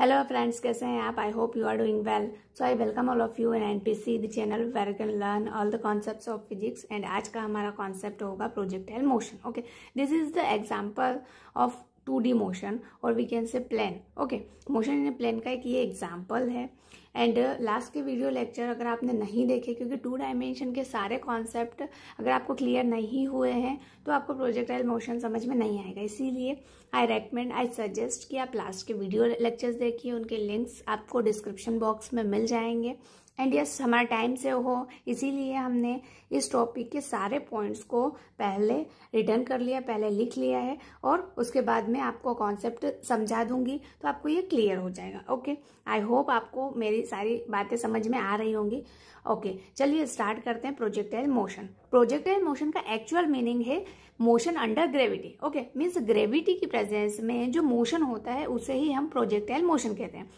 hello friends कैसे हैं आप I hope you are doing well so I welcome all of you in N P C the channel where can learn all the concept of physics and आज का हमारा concept होगा projectile motion okay this is the example of two D motion और we can say plane okay motion in plane का एक ये example है and last uh, के वीडियो लेक्चर अगर आपने नहीं देखे क्योंकि टू डायमेंशन के सारे कॉन्सेप्ट अगर आपको क्लियर नहीं हुए हैं तो आपको प्रोजेक्टाइल मोशन समझ में नहीं आएगा इसीलिए आई रेकमेंड आई सजेस्ट कि आप लास्ट के वीडियो लेक्चर्स देखिए उनके लिंक्स आपको डिस्क्रिप्शन बॉक्स में मिल जाएंगे एंड यस हमारा टाइम से हो इसीलिए हमने इस टॉपिक के सारे पॉइंट्स को पहले रिटर्न कर लिया पहले लिख लिया है और उसके बाद में आपको कॉन्सेप्ट समझा दूंगी तो आपको ये क्लियर हो जाएगा ओके आई होप आपको मेरी सारी बातें समझ में आ रही होंगी ओके चलिए स्टार्ट करते हैं प्रोजेक्टाइल मोशन प्रोजेक्टाइल मोशन का एक्चुअल मीनिंग है motion under gravity okay means gravity की प्रेजेंस में जो मोशन होता है उसे ही हम प्रोजेक्टाइल मोशन कहते हैं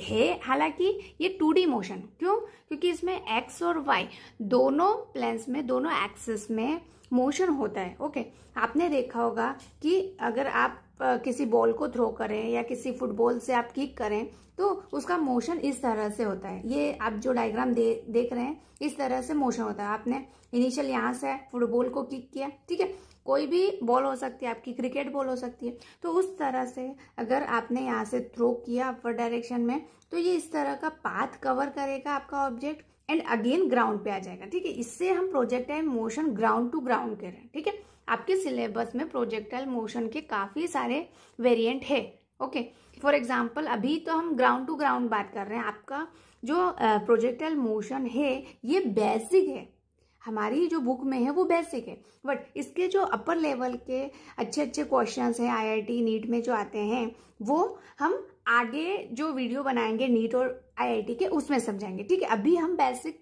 है हालांकि ये टू डी मोशन क्यों क्योंकि इसमें एक्स और वाई दोनों प्लेन्स में दोनों एक्सेस में मोशन होता है ओके आपने देखा होगा कि अगर आप किसी बॉल को थ्रो करें या किसी फुटबॉल से आप किक करें तो उसका मोशन इस तरह से होता है ये आप जो डायग्राम दे देख रहे हैं इस तरह से मोशन होता है आपने इनिशियल यहाँ से फुटबॉल को किक किया ठीक है कोई भी बॉल हो सकती है आपकी क्रिकेट बॉल हो सकती है तो उस तरह से अगर आपने यहाँ से थ्रो किया अपवर डायरेक्शन में तो ये इस तरह का पाथ कवर करेगा आपका ऑब्जेक्ट एंड अगेन ग्राउंड पे आ जाएगा ठीक है इससे हम projectile motion ground to ground कह रहे हैं ठीक है आपके सिलेबस में प्रोजेक्टाइल मोशन के काफ़ी सारे वेरियंट है ओके फॉर एग्जाम्पल अभी तो हम ग्राउंड टू ग्राउंड बात कर रहे हैं आपका जो प्रोजेक्टाइल मोशन है ये बेसिक है हमारी जो बुक में है वो बेसिक है बट इसके जो अपर लेवल के अच्छे अच्छे क्वेश्चंस हैं आईआईटी नीट में जो आते हैं वो हम आगे जो वीडियो बनाएंगे नीट और आईआईटी के उसमें समझाएंगे ठीक है अभी हम बेसिक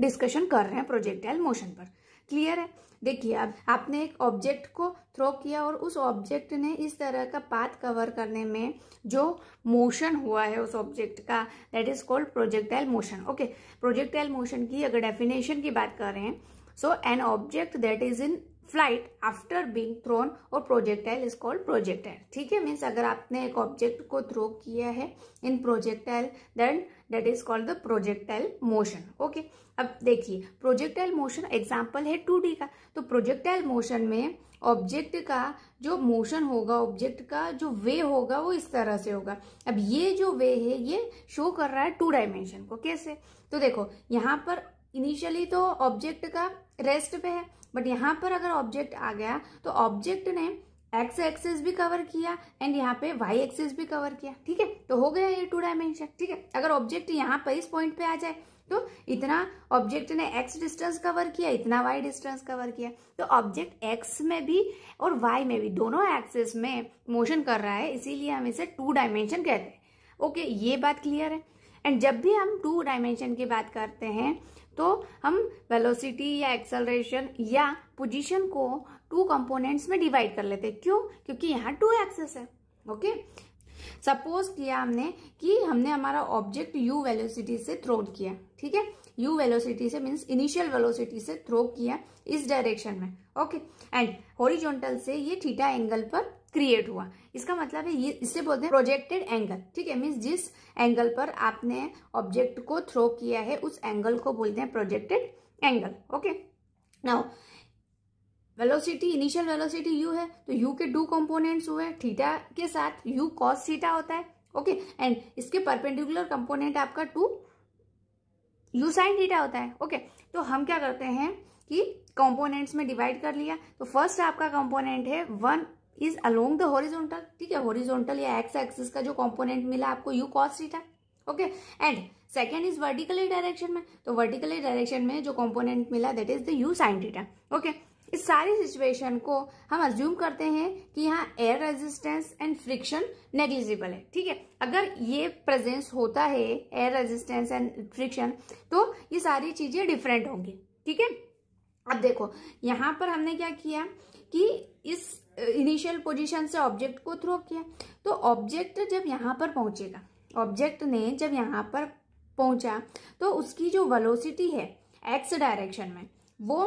डिस्कशन कर रहे हैं प्रोजेक्टाइल मोशन पर क्लियर है देखिए अब आपने एक ऑब्जेक्ट को थ्रो किया और उस ऑब्जेक्ट ने इस तरह का पाथ कवर करने में जो मोशन हुआ है उस ऑब्जेक्ट का that is called projectile motion okay projectile motion की अगर डेफिनेशन की बात कर रहे हैं so an object that is in flight after being thrown और प्रोजेक्टाइल इज कॉल्ड प्रोजेक्टाइल ठीक है मीन्स अगर आपने एक ऑब्जेक्ट को थ्रो किया है in projectile then that is called the projectile motion okay अब देखिए प्रोजेक्टाइल मोशन एग्जाम्पल है टू का तो प्रोजेक्टाइल मोशन में ऑब्जेक्ट का जो मोशन होगा ऑब्जेक्ट का जो वे होगा वो इस तरह से होगा अब ये जो वे है ये शो कर रहा है टू डायमेंशन को कैसे तो देखो यहाँ पर इनिशियली तो ऑब्जेक्ट का रेस्ट पे है बट यहाँ पर अगर ऑब्जेक्ट आ गया तो ऑब्जेक्ट ने एक्स एक्सेस भी कवर किया एंड यहाँ पे वाई एक्सेस भी कवर किया ठीक है तो हो गया ये टू डायमेंशन ठीक है अगर ऑब्जेक्ट यहाँ पर इस पॉइंट पे आ जाए तो इतना ऑब्जेक्ट ने एक्स डिस्टेंस कवर किया इतना वाई डिस्टेंस कवर किया तो ऑब्जेक्ट एक्स में भी और वाई में भी दोनों एक्सेस में मोशन कर रहा है इसीलिए हम इसे टू डायमेंशन कहते हैं ओके ये बात क्लियर है एंड जब भी हम टू डायमेंशन की बात करते हैं तो हम वेलोसिटी या एक्सेलरेशन या पोजीशन को टू कंपोनेंट्स में डिवाइड कर लेते हैं क्यों क्योंकि यहाँ टू एक्सेस है ओके सपोज किया हमने कि हमने हमारा ऑब्जेक्ट यू वेलोसिटी से थ्रो किया ठीक है यू वेलोसिटी से मीन्स इनिशियल वेलोसिटी से थ्रो किया इस डायरेक्शन में ओके एंड होरिजोनटल से ये थीटा एंगल पर क्रिएट हुआ इसका मतलब है ये इससे बोलते हैं प्रोजेक्टेड एंगल ठीक है मीन्स जिस एंगल पर आपने ऑब्जेक्ट को थ्रो किया है उस एंगल को बोलते हैं projected angle okay now velocity initial velocity u है तो यू के टू कॉम्पोनेंट हुए थीटा के साथ यू कॉस थीटा होता है ओके एंड इसके परपेंडिकुलर कंपोनेंट आपका टू यू साइन थीटा होता है ओके okay, तो हम क्या करते हैं कि कंपोनेंट्स में डिवाइड कर लिया तो फर्स्ट आपका कंपोनेंट है one is along the horizontal ठीक है हॉरिजॉन्टल या एक्स एक्सिस का जो कंपोनेंट मिला आपको u cos theta okay and second is vertically direction में तो वर्टिकली डायरेक्शन में जो कॉम्पोनेंट मिला that is the u sine theta okay इस सारी सिचुएशन को हम अज्यूम करते हैं कि यहाँ air resistance and friction negligible है ठीक है अगर ये प्रेजेंस होता है एयर रेजिस्टेंस एंड फ्रिक्शन तो ये सारी चीजें डिफरेंट होंगी ठीक है अब देखो यहाँ पर हमने क्या किया कि इस इनिशियल पोजीशन से ऑब्जेक्ट को थ्रो किया तो ऑब्जेक्ट जब यहाँ पर पहुंचेगा ऑब्जेक्ट ने जब यहाँ पर पहुंचा तो उसकी जो वेलोसिटी है एक्स डायरेक्शन में वो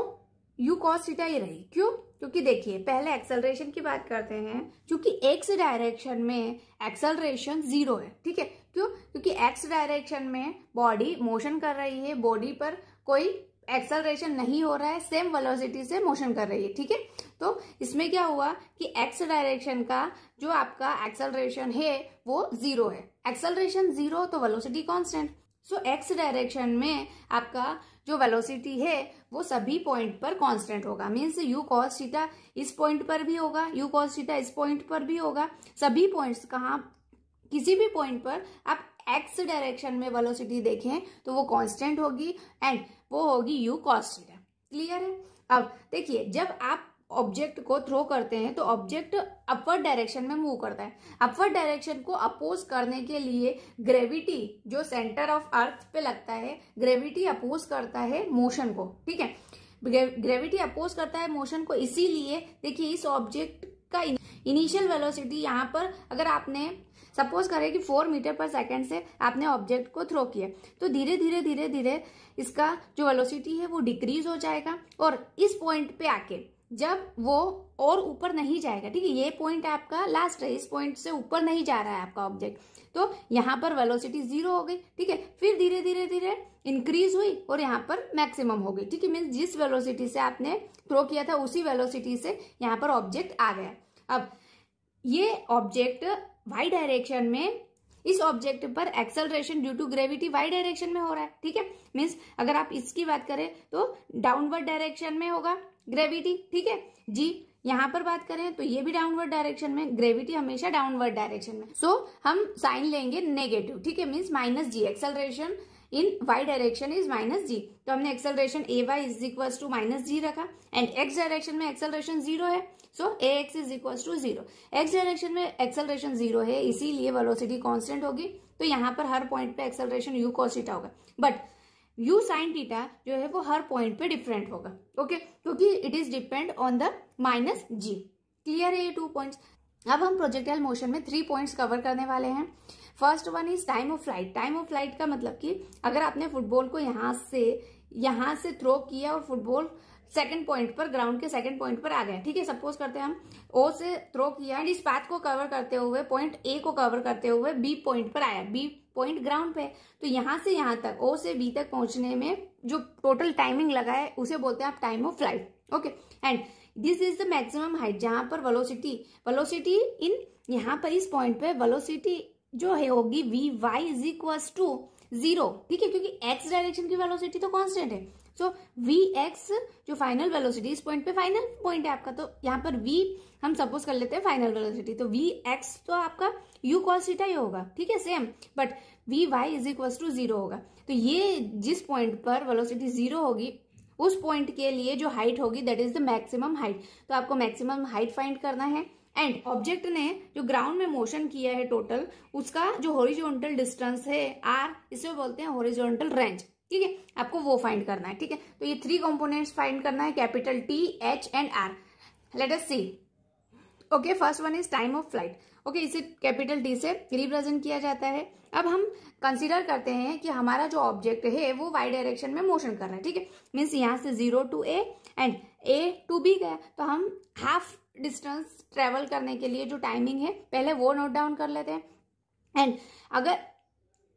यू कॉस थीटा ये रही क्यों क्योंकि देखिए पहले एक्सेलरेशन की बात करते हैं क्योंकि एक्स डायरेक्शन में एक्सेलरेशन जीरो है ठीक है क्यों क्योंकि एक्स डायरेक्शन में बॉडी मोशन कर रही है बॉडी पर कोई एक्सेलरेशन नहीं हो रहा है सेम वेलोसिटी से मोशन कर रही है ठीक है तो इसमें क्या हुआ कि एक्स डायरेक्शन का जो आपका एक्सेलरेशन है वो जीरो है एक्सेलरेशन जीरो तो velocity constant so x direction में आपका जो वेलोसिटी है वो सभी पॉइंट पर कांस्टेंट होगा मीन्स यू कॉस थीटा इस पॉइंट पर भी होगा यू कॉस थीटा इस पॉइंट पर भी होगा सभी पॉइंट्स कहाँ किसी भी पॉइंट पर आप एक्स डायरेक्शन में वेलोसिटी देखें तो वो कांस्टेंट होगी एंड वो होगी यू कॉस थीटा क्लियर है अब देखिए जब आप ऑब्जेक्ट को थ्रो करते हैं तो ऑब्जेक्ट अपवर्ड डायरेक्शन में मूव करता है अपवर्ड डायरेक्शन को अपोज करने के लिए ग्रेविटी जो सेंटर ऑफ अर्थ पे लगता है ग्रेविटी अपोज करता है मोशन को ठीक है ग्रेविटी अपोज करता है मोशन को इसीलिए देखिए इस ऑब्जेक्ट का इनिशियल वेलोसिटी यहाँ पर अगर आपने सपोज करें कि फोर मीटर पर सेकेंड से आपने ऑब्जेक्ट को थ्रो किया तो धीरे धीरे धीरे धीरे इसका जो वेलोसिटी है वो डिक्रीज हो जाएगा और इस पॉइंट पे आके जब वो और ऊपर नहीं जाएगा ठीक है ये पॉइंट आपका लास्ट है इस पॉइंट से ऊपर नहीं जा रहा है आपका ऑब्जेक्ट तो यहाँ पर वेलोसिटी जीरो हो गई ठीक है फिर धीरे धीरे धीरे इंक्रीज हुई और यहाँ पर मैक्सिमम हो गई ठीक है मीन्स जिस वेलोसिटी से आपने थ्रो किया था उसी वेलोसिटी से यहाँ पर ऑब्जेक्ट आ गया अब ये ऑब्जेक्ट वाई डायरेक्शन में इस ऑब्जेक्ट पर acceleration due to gravity y direction में हो रहा है ठीक है मीन्स अगर आप इसकी बात करें तो डाउनवर्ड डायरेक्शन में होगा ग्रेविटी ठीक है जी यहाँ पर बात करें तो ये भी डाउनवर्ड डायरेक्शन में ग्रेविटी हमेशा डाउनवर्ड डायरेक्शन में सो so, हम साइन लेंगे नेगेटिव ठीक है means minus g acceleration in y direction is minus g तो हमने acceleration a y is equal to minus g रखा एंड एक्स डायरेक्शन में एक्सेलरेशन जीरो है so a x is equal to zero x direction में acceleration zero है इसीलिए velocity constant होगी तो यहाँ पर हर पॉइंट पे एक्सेलरेशन यू कॉस्टा होगा बट यू साइन टीटा जो है वो हर पॉइंट पे डिफरेंट होगा ओके क्योंकि it is depend on the minus g clear है ये टू पॉइंट्स अब हम प्रोजेक्टाइल मोशन में थ्री पॉइंट्स कवर करने वाले हैं first one is time of flight time of flight का मतलब कि अगर आपने फुटबॉल को यहाँ से यहाँ से थ्रो किया और फुटबॉल सेकेंड पॉइंट पर ग्राउंड के सेकेंड पॉइंट पर आ गए ठीक है सपोज करते हैं हम ओ से थ्रो किया एंड इस पाथ को कवर करते हुए पॉइंट ए को कवर करते हुए बी पॉइंट पर आया बी पॉइंट ग्राउंड पे तो यहां से यहां तक ओ से बी तक पहुंचने में जो टोटल टाइमिंग लगा है उसे बोलते हैं आप time of flight okay and this is the maximum height जहां पर वेलोसिटी वेलोसिटी इन यहां पर इस पॉइंट पे वेलोसिटी जो है होगी v y is equal to zero ठीक है क्योंकि एक्स डायरेक्शन की वेलोसिटी तो कांस्टेंट है सो वी एक्स जो फाइनल वेलोसिटी इस पॉइंट पे फाइनल पॉइंट है आपका तो यहाँ पर वी हम सपोज कर लेते हैं फाइनल वेलोसिटी तो वी एक्स तो आपका यू कॉस्टा ही होगा ठीक है same but v y is equal to zero होगा तो ये जिस पॉइंट पर वेलोसिटी जीरो होगी उस पॉइंट के लिए जो हाइट होगी that is the maximum height तो आपको मैक्सिमम हाइट फाइंड करना है एंड ऑब्जेक्ट ने जो ग्राउंड में मोशन किया है टोटल उसका जो हॉरिजॉन्टल डिस्टेंस है आर इसे बोलते हैं हॉरिजॉन्टल रेंज ठीक है आपको वो फाइंड करना है ठीक है तो ये थ्री कॉम्पोनेंट फाइंड करना है capital T H and R let see okay first one is time of flight okay इसे कैपिटल टी से रिप्रेजेंट किया जाता है अब हम कंसिडर करते हैं कि हमारा जो ऑब्जेक्ट है वो वाई डायरेक्शन में मोशन कर रहा है ठीक है मीन्स यहाँ से zero to A and A to B गया तो हम हाफ डिस्टेंस ट्रेवल करने के लिए जो टाइमिंग है पहले वो नोट डाउन कर लेते हैं एंड अगर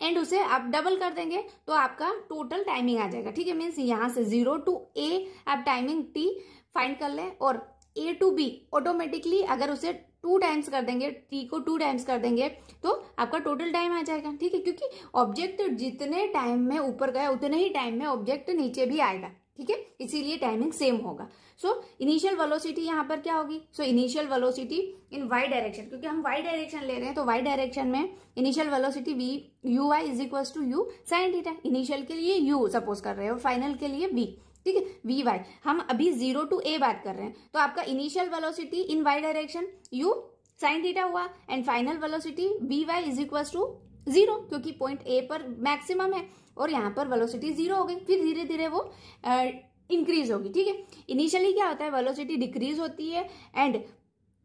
एंड उसे आप डबल कर देंगे तो आपका टोटल टाइमिंग आ जाएगा ठीक है मीन्स यहाँ से जीरो टू ए आप टाइमिंग टी फाइंड कर लें और ए टू बी ऑटोमेटिकली अगर उसे टू टाइम्स कर देंगे टी को टू टाइम्स कर देंगे तो आपका टोटल टाइम आ जाएगा ठीक है क्योंकि ऑब्जेक्ट जितने टाइम में ऊपर गया उतने ही टाइम में ऑब्जेक्ट नीचे भी आएगा ठीक है इसीलिए टाइमिंग सेम होगा सो इनिशियल वेलोसिटी यहाँ पर क्या होगी so initial velocity in y direction क्योंकि हम वाई डायरेक्शन ले रहे हैं तो वाई डायरेक्शन में initial velocity v u y is equal to u sine theta initial के लिए यू सपोज कर रहे हो फाइनल के लिए वी ठीक है वी वाई हम अभी जीरो टू ए बात कर रहे हैं तो आपका initial velocity in y direction u sine theta हुआ and final velocity v y is equal to zero क्योंकि पॉइंट ए पर मैक्सिमम है और यहाँ पर वेलोसिटी जीरो हो गई फिर धीरे धीरे वो आ, इंक्रीज होगी ठीक है इनिशियली क्या होता है वेलोसिटी डिक्रीज होती है एंड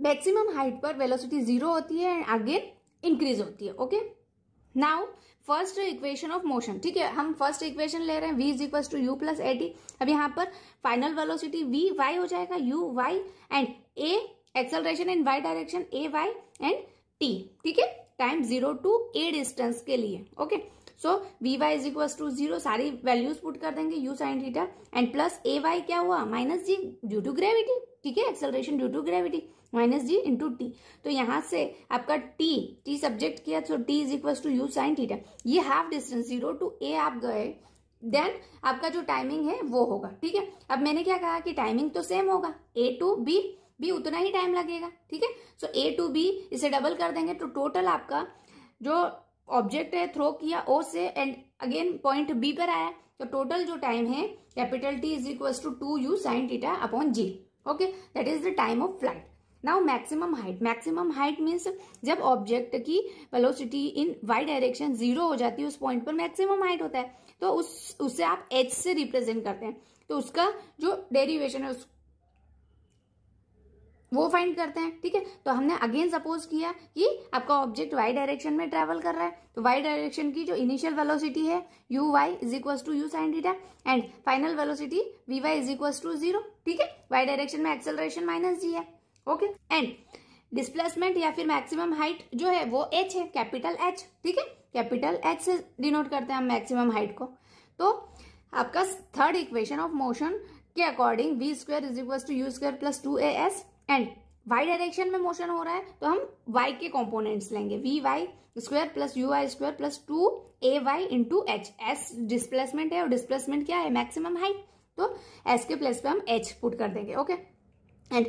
मैक्सिमम हाइट पर वेलोसिटी जीरो होती है एंड अगेन इंक्रीज होती है okay now first equation of motion ठीक है हम फर्स्ट इक्वेशन ले रहे हैं v is equal to u plus a t अब यहाँ पर फाइनल वेलोसिटी v y हो जाएगा u y and a acceleration in y direction a y and t ठीक है time zero to A distance के लिए okay so v y is equal to zero सारी वैल्यूज पुट कर देंगे u sine theta and plus a y क्या हुआ minus g due to gravity ठीक है acceleration due to gravity minus g into t तो यहाँ से आपका टी टी सब्जेक्ट किया so T is equal to u sine theta ये half distance zero to A आप गए देन आपका जो टाइमिंग है वो होगा ठीक है अब मैंने क्या कहा कि टाइमिंग तो सेम होगा ए टू बी भी उतना ही टाइम लगेगा ठीक है सो ए टू बी इसे डबल कर देंगे तो टोटल आपका जो ऑब्जेक्ट है थ्रो किया ओ से एंड अगेन पॉइंट बी पर आया तो टोटल जो टाइम है capital T is equal to two u sine theta upon g okay that is the time of flight now maximum height maximum height means जब object की velocity in y direction zero हो जाती है उस point पर maximum height होता है तो उस उसे आप एच से रिप्रेजेंट करते हैं तो उसका जो डेरिवेशन है उस वो फाइंड करते हैं ठीक है तो हमने अगेन सपोज किया कि आपका ऑब्जेक्ट वाई डायरेक्शन में ट्रेवल कर रहा है तो वाई डायरेक्शन की जो इनिशियल वेलोसिटी है u y is equal to u sine theta and final velocity v y is equal to zero ठीक है वाई डायरेक्शन में एक्सेलरेशन माइनस जी है ओके एंड डिस्प्लेसमेंट या फिर मैक्सिमम हाइट जो है वो एच है कैपिटल एच ठीक है कैपिटल एच से डिनोट करते हैं हम मैक्सिमम हाइट को तो आपका थर्ड इक्वेशन ऑफ मोशन के according v square is equal to u square plus two a s and y direction में मोशन हो रहा है तो हम वाई के कॉम्पोनेंट्स लेंगे v y square plus u i square plus two a y into h s displacement है और डिस्प्लेसमेंट क्या है मैक्सिमम हाइट तो एस के प्लेस पे हम एच पुट कर देंगे ओके एंड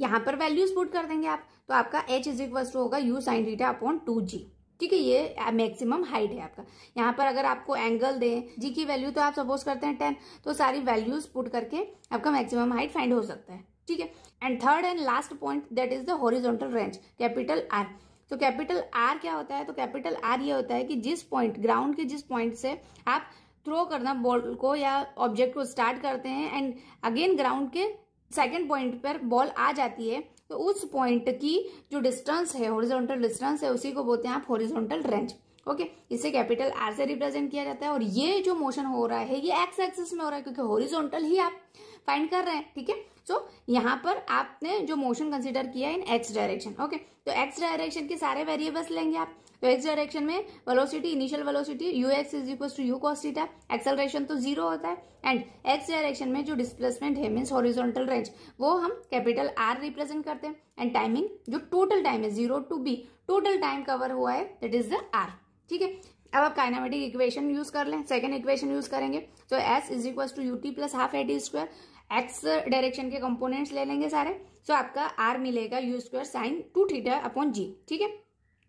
यहाँ पर वैल्यूज पुट कर देंगे आप तो आपका एच इज इक्वल टू होगा u sine theta upon two g ठीक है ये मैक्सिमम हाइट है आपका यहाँ पर अगर आपको एंगल दें जी की वैल्यू तो आप सपोज करते हैं टेन तो सारी वैल्यूज पुट करके आपका मैक्सिमम हाइट फाइंड हो सकता है ठीक है and third and last point that is the horizontal range capital R तो कैपिटल आर क्या होता है तो कैपिटल आर ये होता है कि जिस पॉइंट ग्राउंड के जिस पॉइंट से आप थ्रो करना बॉल को या ऑब्जेक्ट को स्टार्ट करते हैं एंड अगेन ग्राउंड के सेकेंड पॉइंट पर बॉल आ जाती है तो उस पॉइंट की जो डिस्टेंस है हॉरिजॉन्टल डिस्टेंस है उसी को बोलते हैं आप हॉरिजॉन्टल रेंज ओके okay, इसे कैपिटल आर से रिप्रेजेंट किया जाता है और ये जो मोशन हो रहा है ये एक्स एक्सिस में हो रहा है क्योंकि हॉरिजॉन्टल ही आप फाइंड कर रहे हैं ठीक है सो so, यहाँ पर आपने जो मोशन कंसिडर किया इन एक्स डायरेक्शन ओके तो एक्स डायरेक्शन के सारे वेरिएबल्स लेंगे आप तो एक्स डायरेक्शन में velocity initial velocity u x is equal to u cos theta acceleration तो जीरो होता है एंड एक्स डायरेक्शन में जो डिस्प्लेसमेंट है मीन्स हॉरिजॉन्टल रेंज वो हम कैपिटल आर रिप्रेजेंट करते हैं एंड टाइमिंग जो टोटल टाइम है zero to B total time cover हुआ है दैट इज द आर ठीक है अब आप काइनामेटिक इक्वेशन यूज कर लें सेकंड इक्वेशन यूज करेंगे तो s is equal to u t plus half a t square x direction के कंपोनेंट्स ले लेंगे सारे सो आपका आर मिलेगा u square sine two theta upon g ठीक है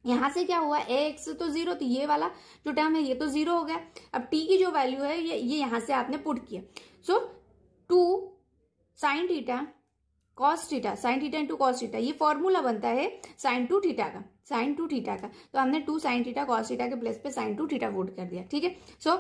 यहाँ से क्या हुआ ए एक्स तो जीरो तो ये वाला जो टर्म है ये तो जीरो हो गया अब टी की जो वैल्यू है ये ये यहाँ से आपने पुट किया so two sine theta cos theta sine theta into cos theta ये फॉर्मूला बनता है साइन टू थीटा का साइन टू थीटा का तो हमने two sine theta cos theta के प्लेस पे साइन टू थीटा वोट कर दिया ठीक है सो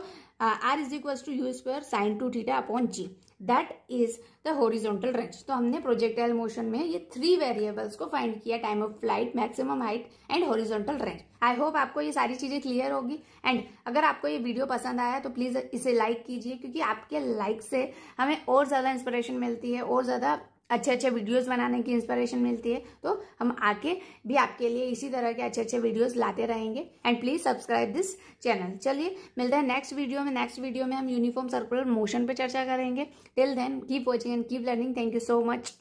R is equal to u square sine two theta upon g that is the horizontal range तो हमने प्रोजेक्टाइल मोशन में ये थ्री वेरिएबल्स को फाइंड किया time of flight maximum height and horizontal range I hope आपको ये सारी चीजें क्लियर होगी एंड अगर आपको ये वीडियो पसंद आया तो प्लीज इसे लाइक कीजिए क्योंकि आपके लाइक से हमें और ज्यादा इंस्पिरेशन मिलती है और ज्यादा अच्छे अच्छे वीडियोस बनाने की इंस्पिरेशन मिलती है तो हम आके भी आपके लिए इसी तरह के अच्छे अच्छे वीडियोस लाते रहेंगे and please subscribe this channel चलिए मिलते हैं नेक्स्ट वीडियो में नेक्स्ट वीडियो में हम यूनिफॉर्म सर्कुलर मोशन पे चर्चा करेंगे till then keep watching and keep learning thank you so much